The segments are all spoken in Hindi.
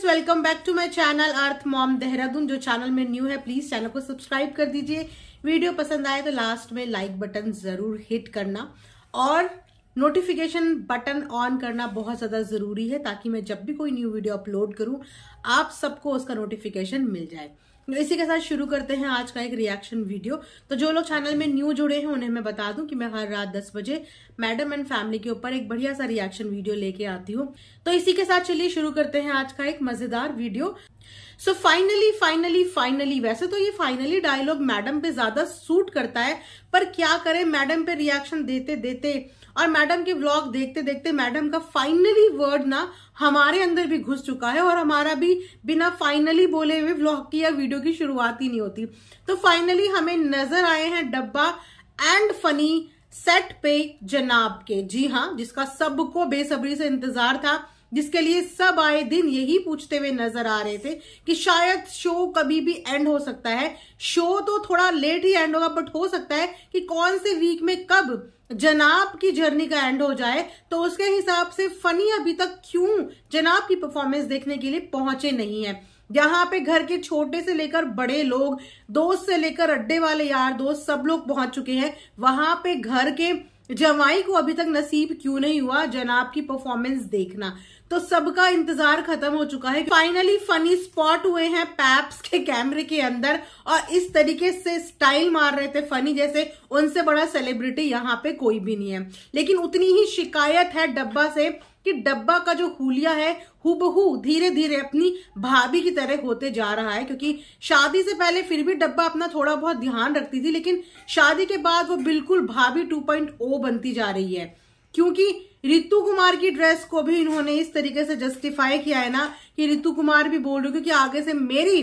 friends welcome back to my channel Earth Mom Dehradun जो चैनल में न्यू है प्लीज चैनल को सब्सक्राइब कर दीजिए वीडियो पसंद आए तो लास्ट में लाइक बटन जरूर हिट करना और नोटिफिकेशन बटन ऑन करना बहुत ज्यादा जरूरी है ताकि मैं जब भी कोई न्यू वीडियो अपलोड करूं आप सबको उसका नोटिफिकेशन मिल जाए तो इसी के साथ शुरू करते हैं आज का एक रिएक्शन वीडियो तो जो लोग चैनल में न्यू जुड़े हैं उन्हें मैं बता दूं कि मैं हर रात दस बजे मैडम एंड फैमिली के ऊपर एक बढ़िया सा रिएक्शन वीडियो लेके आती हूँ तो इसी के साथ चलिए शुरू करते हैं आज का एक मजेदार video so finally finally finally वैसे तो ये फाइनली डायलॉग मैडम पे ज्यादा सूट करता है पर क्या करें मैडम पे रिएक्शन देते देते और मैडम के व्लॉग देखते देखते मैडम का फाइनली वर्ड ना हमारे अंदर भी घुस चुका है और हमारा भी बिना फाइनली बोले हुए व्लॉग की या वीडियो की शुरुआत ही नहीं होती तो फाइनली हमें नजर आए हैं डब्बा एंड फनी सेट पे जनाब के जी हाँ जिसका सबको बेसब्री से इंतजार था जिसके लिए सब आए दिन यही पूछते हुए नजर आ रहे थे कि शायद शो कभी भी एंड हो सकता है शो तो थोड़ा लेट ही एंड होगा बट हो सकता है कि कौन से वीक में कब जनाब की जर्नी का एंड हो जाए तो उसके हिसाब से फनी अभी तक क्यों जनाब की परफॉर्मेंस देखने के लिए पहुंचे नहीं है यहाँ पे घर के छोटे से लेकर बड़े लोग दोस्त से लेकर अड्डे वाले यार दोस्त सब लोग पहुंच चुके हैं वहां पे घर के जवाई को अभी तक नसीब क्यों नहीं हुआ जनाब की परफॉर्मेंस देखना तो सबका इंतजार खत्म हो चुका है फाइनली फनी स्पॉट हुए हैं पैप्स के कैमरे के अंदर और इस तरीके से स्टाइल मार रहे थे फनी जैसे उनसे बड़ा सेलिब्रिटी यहाँ पे कोई भी नहीं है लेकिन उतनी ही शिकायत है डब्बा से कि डब्बा का जो हुलिया है हुबहू धीरे धीरे अपनी भाभी की तरह होते जा रहा है क्योंकि शादी से पहले फिर भी डब्बा अपना थोड़ा बहुत ध्यान रखती थी लेकिन शादी के बाद वो बिल्कुल भाभी 2.0 बनती जा रही है क्योंकि रितु कुमार की ड्रेस को भी इन्होंने इस तरीके से जस्टिफाई किया है ना कि रितु कुमार भी बोल रही क्योंकि आगे से मेरी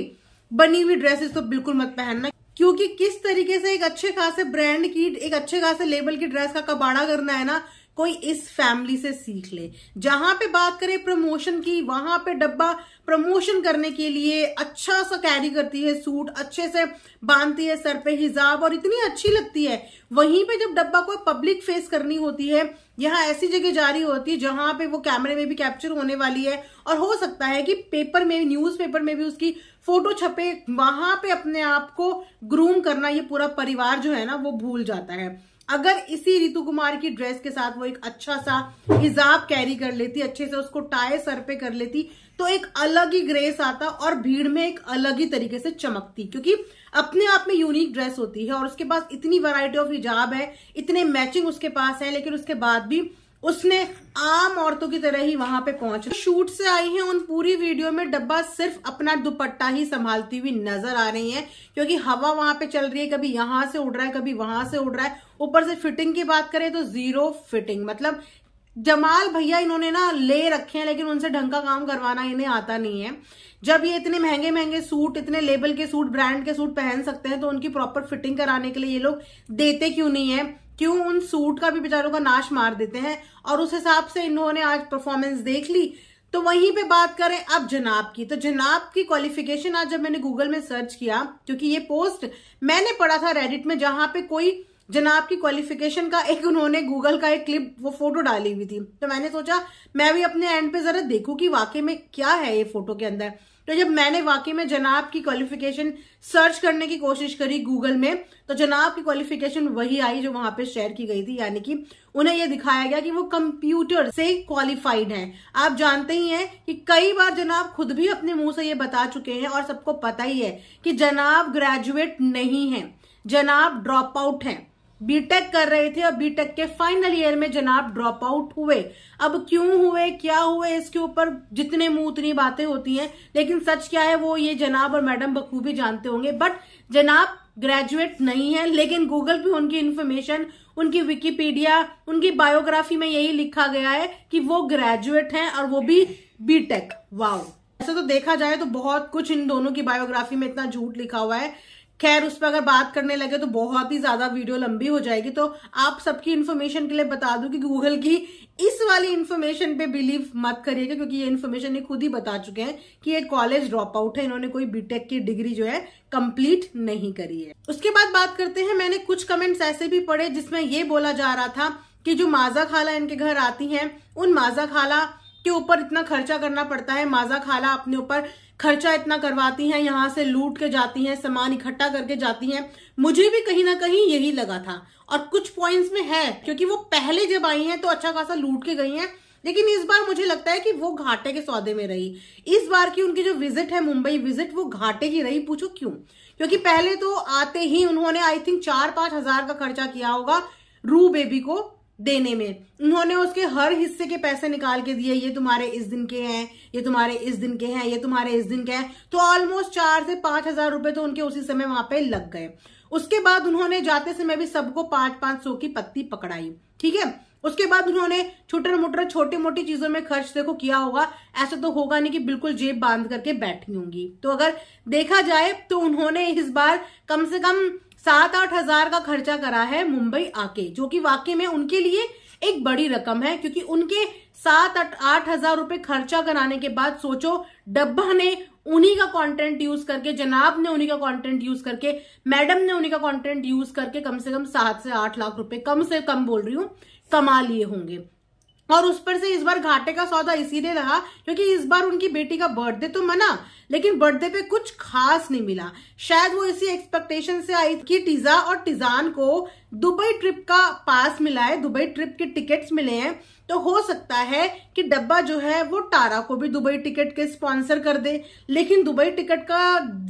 बनी हुई ड्रेसेस तो बिल्कुल मत पहनना क्योंकि किस तरीके से एक अच्छे खासे ब्रांड की एक अच्छे खासे लेबल की ड्रेस का कबाड़ा करना है ना कोई इस फैमिली से सीख ले जहां पे बात करें प्रमोशन की वहां पे डब्बा प्रमोशन करने के लिए अच्छा सा कैरी करती है सूट अच्छे से बांधती है सर पे हिजाब और इतनी अच्छी लगती है वहीं पे जब डब्बा को पब्लिक फेस करनी होती है यहाँ ऐसी जगह जारी होती है जहां पे वो कैमरे में भी कैप्चर होने वाली है और हो सकता है कि पेपर में न्यूज पेपर में भी उसकी फोटो छपे वहां पे अपने आप को ग्रूम करना ये पूरा परिवार जो है ना वो भूल जाता है अगर इसी रितु कुमार की ड्रेस के साथ वो एक अच्छा सा हिजाब कैरी कर लेती अच्छे से उसको टाए सर पे कर लेती तो एक अलग ही ग्रेस आता और भीड़ में एक अलग ही तरीके से चमकती क्योंकि अपने आप में यूनिक ड्रेस होती है और उसके पास इतनी वैरायटी ऑफ हिजाब है इतने मैचिंग उसके पास है लेकिन उसके बाद भी उसने आम औरतों की तरह ही वहां पे पहुंच शूट से आई है उन पूरी वीडियो में डब्बा सिर्फ अपना दुपट्टा ही संभालती हुई नजर आ रही है क्योंकि हवा वहां पे चल रही है कभी यहां से उड़ रहा है कभी वहां से उड़ रहा है ऊपर से फिटिंग की बात करें तो जीरो फिटिंग मतलब जमाल भैया इन्होंने ना ले रखे हैं लेकिन उनसे ढंग का काम करवाना इन्हें आता नहीं है जब ये इतने महंगे महंगे सूट इतने लेबल के सूट ब्रांड के सूट पहन सकते हैं तो उनकी प्रॉपर फिटिंग कराने के लिए ये लोग देते क्यों नहीं है क्यों उन सूट का भी बेचारों का नाश मार देते हैं और उस हिसाब से इन्होंने आज परफॉर्मेंस देख ली तो वहीं पे बात करें अब जनाब की तो जनाब की क्वालिफिकेशन आज जब मैंने गूगल में सर्च किया क्योंकि ये पोस्ट मैंने पढ़ा था रेडिट में जहां पे कोई जनाब की क्वालिफिकेशन का एक उन्होंने गूगल का एक क्लिप वो फोटो डाली हुई थी तो मैंने सोचा मैं भी अपने एंड पे जरा देखूं कि वाकई में क्या है ये फोटो के अंदर तो जब मैंने वाकई में जनाब की क्वालिफिकेशन सर्च करने की कोशिश करी गूगल में तो जनाब की क्वालिफिकेशन वही आई जो वहां पे शेयर की गई थी यानी कि उन्हें यह दिखाया गया कि वो कंप्यूटर से क्वालिफाइड हैं आप जानते ही हैं कि कई बार जनाब खुद भी अपने मुंह से ये बता चुके हैं और सबको पता ही है कि जनाब ग्रेजुएट नहीं है जनाब ड्रॉप आउट है बीटेक कर रहे थे और बीटेक के फाइनल ईयर में जनाब ड्रॉप आउट हुए अब क्यों हुए क्या हुए इसके ऊपर जितने मुंह उतनी बातें होती हैं लेकिन सच क्या है वो ये जनाब और मैडम बखूबी जानते होंगे बट जनाब ग्रेजुएट नहीं है लेकिन गूगल पे उनकी इन्फॉर्मेशन उनकी विकीपीडिया उनकी बायोग्राफी में यही लिखा गया है कि वो ग्रेजुएट हैं और वो भी बीटेक वाओ ऐसा तो देखा जाए तो बहुत कुछ इन दोनों की बायोग्राफी में इतना झूठ लिखा हुआ है खैर उस पर अगर बात करने लगे तो बहुत ही ज्यादा वीडियो लंबी हो जाएगी तो आप सबकी इन्फॉर्मेशन के लिए बता दूं कि गूगल की इस वाली इन्फॉर्मेशन पे बिलीव मत करिएगा क्योंकि ये इन्फॉर्मेशन ये खुद ही बता चुके हैं कि ये कॉलेज ड्रॉप आउट है इन्होंने कोई बीटेक की डिग्री जो है कंप्लीट नहीं करी है उसके बाद बात करते हैं मैंने कुछ कमेंट्स ऐसे भी पढ़े जिसमें ये बोला जा रहा था कि जो माजा खाला इनके घर आती हैं उन माजा खाला के ऊपर इतना खर्चा करना पड़ता है माजा खाला अपने ऊपर खर्चा इतना करवाती हैं यहाँ से लूट के जाती हैं सामान इकट्ठा करके जाती हैं मुझे भी कहीं ना कहीं यही लगा था और कुछ पॉइंट्स में है क्योंकि वो पहले जब आई हैं तो अच्छा खासा लूट के गई हैं लेकिन इस बार मुझे लगता है कि वो घाटे के सौदे में रही इस बार की उनकी जो विजिट है मुंबई विजिट वो घाटे की रही पूछो क्यों क्योंकि पहले तो आते ही उन्होंने आई थिंक चार पांच हजार का खर्चा किया होगा रू बेबी को देने में उन्होंने उसके हर हिस्से के पैसे निकाल के दिए ये तुम्हारे इस दिन के हैं ये तुम्हारे इस दिन के हैं ये तुम्हारे इस दिन के हैं तो ऑलमोस्ट चार से पांच हजार रुपए तो उनके उसी समय वहां पे लग गए उसके बाद उन्होंने जाते समय भी सबको पांच पांच सौ की पत्ती पकड़ाई ठीक है उसके बाद उन्होंने छोटे मोटर छोटी मोटी चीजों में खर्च देखो किया होगा ऐसा तो होगा नहीं कि बिल्कुल जेब बांध करके बैठी होंगी तो अगर देखा जाए तो उन्होंने इस बार कम से कम सात आठ हजार का खर्चा करा है मुंबई आके जो कि वाकई में उनके लिए एक बड़ी रकम है क्योंकि उनके सात आठ हजार रुपए खर्चा कराने के बाद सोचो डब्बा ने उन्हीं का कंटेंट यूज करके जनाब ने उन्हीं का कंटेंट यूज करके मैडम ने उन्हीं का कंटेंट यूज करके कम से कम सात से आठ लाख रुपए कम से कम बोल रही हूं कमा लिए होंगे और उस पर से इस बार घाटे का सौदा इसीलिए रहा क्योंकि इस बार उनकी बेटी का बर्थडे तो मना लेकिन बर्थडे पे कुछ खास नहीं मिला शायद वो इसी एक्सपेक्टेशन से आई कि टीजा और टिजान को दुबई ट्रिप का पास मिला है दुबई ट्रिप के टिकट्स मिले हैं तो हो सकता है कि डब्बा जो है वो टारा को भी दुबई टिकट के स्पॉन्सर कर दे लेकिन दुबई टिकट का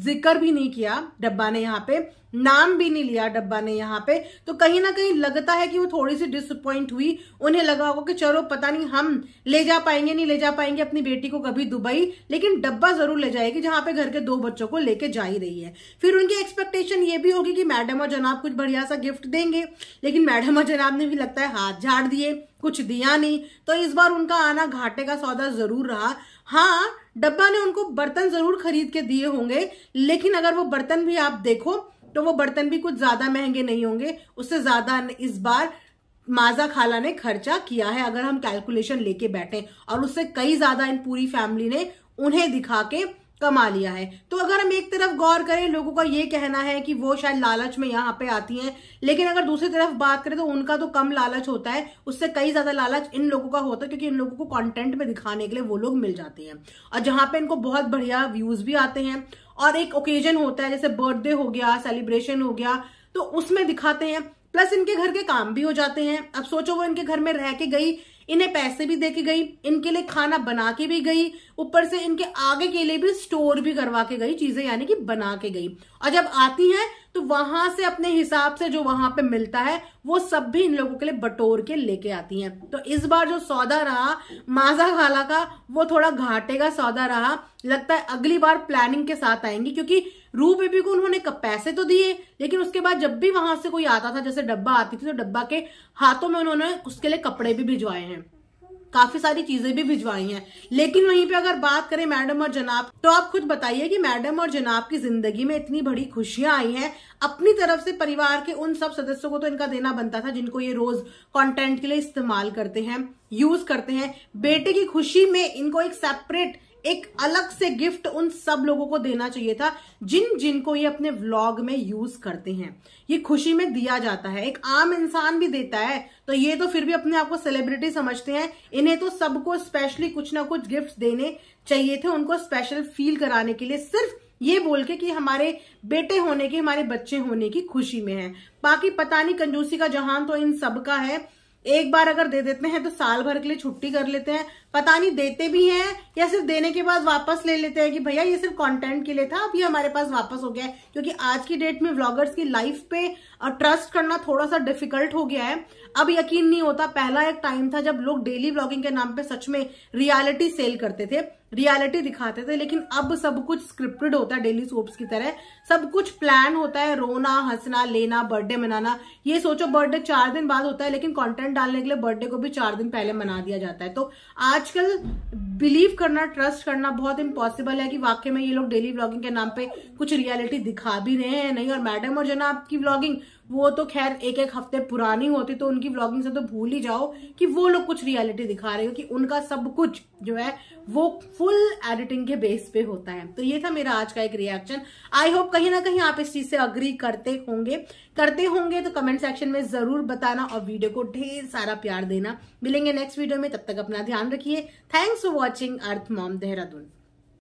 जिक्र भी नहीं किया डब्बा ने यहाँ पे नाम भी नहीं लिया डब्बा ने यहाँ पे तो कहीं ना कहीं लगता है कि वो थोड़ी सी डिसअपॉइंट हुई उन्हें लगा होगा कि चलो पता नहीं हम ले जा पाएंगे नहीं ले जा पाएंगे अपनी बेटी को कभी दुबई लेकिन डब्बा जरूर ले जाएगी जहां पे घर के दो बच्चों को लेके जा ही रही है फिर उनकी एक्सपेक्टेशन ये भी होगी कि मैडम और जनाब कुछ बढ़िया सा गिफ्ट देंगे लेकिन मैडम और जनाब ने भी लगता है हाथ झाड़ दिए कुछ दिया नहीं तो इस बार उनका आना घाटे का सौदा जरूर रहा हाँ डब्बा ने उनको बर्तन जरूर खरीद के दिए होंगे लेकिन अगर वो बर्तन भी आप देखो तो वो बर्तन भी कुछ ज्यादा महंगे नहीं होंगे उससे ज्यादा इस बार माजा खाला ने खर्चा किया है अगर हम कैलकुलेशन लेके बैठे और उससे कई ज्यादा इन पूरी फैमिली ने उन्हें दिखा के कमा लिया है तो अगर हम एक तरफ गौर करें लोगों का ये कहना है कि वो शायद लालच में यहाँ पे आती हैं लेकिन अगर दूसरी तरफ बात करें तो उनका तो कम लालच होता है उससे कई ज्यादा लालच इन लोगों का होता है क्योंकि इन लोगों को कंटेंट में दिखाने के लिए वो लोग मिल जाते हैं और जहां पे इनको बहुत बढ़िया व्यूज भी आते हैं और एक ओकेजन होता है जैसे बर्थडे हो गया सेलिब्रेशन हो गया तो उसमें दिखाते हैं प्लस इनके घर के काम भी हो जाते हैं अब सोचो वो इनके घर में रह के गई इन्हें पैसे भी दे के गई इनके लिए खाना बना के भी गई ऊपर से इनके आगे के लिए भी स्टोर भी करवा के गई चीजें यानी कि बना के गई और जब आती हैं तो वहां से अपने हिसाब से जो वहां पे मिलता है वो सब भी इन लोगों के लिए बटोर के लेके आती हैं तो इस बार जो सौदा रहा माजा खाला का वो थोड़ा घाटे का सौदा रहा लगता है अगली बार प्लानिंग के साथ आएंगी क्योंकि रू बेबी को उन्होंने पैसे तो दिए लेकिन उसके बाद जब भी वहां से कोई आता था जैसे डब्बा आती थी तो डब्बा के हाथों में उन्होंने उसके लिए कपड़े भी भिजवाए हैं काफी सारी चीजें भी भिजवाई हैं लेकिन वहीं पे अगर बात करें मैडम और जनाब तो आप खुद बताइए कि मैडम और जनाब की जिंदगी में इतनी बड़ी खुशियां आई हैं अपनी तरफ से परिवार के उन सब सदस्यों को तो इनका देना बनता था जिनको ये रोज कंटेंट के लिए इस्तेमाल करते हैं यूज करते हैं बेटे की खुशी में इनको एक सेपरेट एक अलग से गिफ्ट उन सब लोगों को देना चाहिए था जिन जिनको ये अपने व्लॉग में यूज करते हैं ये खुशी में दिया जाता है एक आम इंसान भी देता है तो ये तो फिर भी अपने आप को सेलिब्रिटी समझते हैं इन्हें तो सबको स्पेशली कुछ ना कुछ गिफ्ट देने चाहिए थे उनको स्पेशल फील कराने के लिए सिर्फ ये बोल के कि हमारे बेटे होने की हमारे बच्चे होने की खुशी में है बाकी पता नहीं कंजूसी का जहान तो इन सब का है एक बार अगर दे देते हैं तो साल भर के लिए छुट्टी कर लेते हैं पता नहीं देते भी हैं या सिर्फ देने के बाद वापस ले लेते हैं कि भैया ये सिर्फ कंटेंट के लिए था अब ये हमारे पास वापस हो गया है क्योंकि आज की डेट में व्लॉगर्स की लाइफ पे ट्रस्ट करना थोड़ा सा डिफिकल्ट हो गया है अब यकीन नहीं होता पहला एक टाइम था जब लोग डेली व्लॉगिंग के नाम पे सच में रियालिटी सेल करते थे रियलिटी दिखाते थे लेकिन अब सब कुछ स्क्रिप्टेड होता है डेली सोप्स की तरह सब कुछ प्लान होता है रोना हंसना लेना बर्थडे मनाना ये सोचो बर्थडे चार दिन बाद होता है लेकिन कंटेंट डालने के लिए बर्थडे को भी चार दिन पहले मना दिया जाता है तो आजकल बिलीव करना ट्रस्ट करना बहुत इम्पॉसिबल है कि वाकई में ये लोग डेली ब्लॉगिंग के नाम पे कुछ रियलिटी दिखा भी रहे हैं नहीं और मैडम और जना आपकी ब्लॉगिंग वो तो खैर एक एक हफ्ते पुरानी होती तो उनकी व्लॉगिंग से तो भूल ही जाओ कि वो लोग कुछ रियलिटी दिखा रहे हो कि उनका सब कुछ जो है वो फुल एडिटिंग के बेस पे होता है तो ये था मेरा आज का एक रिएक्शन आई होप कहीं ना कहीं आप इस चीज से अग्री करते होंगे करते होंगे तो कमेंट सेक्शन में जरूर बताना और वीडियो को ढेर सारा प्यार देना मिलेंगे नेक्स्ट वीडियो में तब तक अपना ध्यान रखिए thanks for watching Earth Mom Dehradun